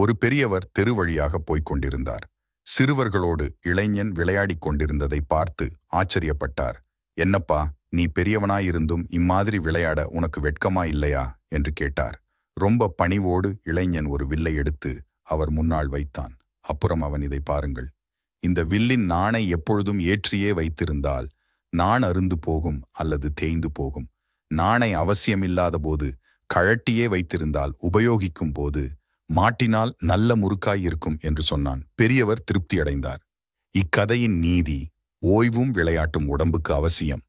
ஒரு பெரியவர் தெருவழியாக போய்க் கொண்டிருந்தார் சிறுவர்களோடு இளைஞன் விளையாடிக் கொண்டிருந்ததை பார்த்து ஆச்சரியப்பட்டார் என்னப்பா நீ பெரியவனாயிருந்தும் இம்மாதிரி விளையாட உனக்கு வெட்கமா இல்லையா என்று கேட்டார் ரொம்ப பணிவோடு இளைஞன் ஒரு வில்லை எடுத்து அவர் முன்னால் வைத்தான் அப்புறம் அவன் இதை பாருங்கள் இந்த வில்லின் நாணை எப்பொழுதும் ஏற்றியே வைத்திருந்தால் நான் அருந்து போகும் அல்லது தேய்ந்து போகும் நாணை அவசியமில்லாத போது கழட்டியே வைத்திருந்தால் உபயோகிக்கும் போது மாட்டினால் நல்ல முறுக்காய் இருக்கும் என்று சொன்னான் பெரியவர் திருப்தியடைந்தார் இக்கதையின் நீதி ஓய்வும் விளையாட்டும் உடம்புக்கு அவசியம்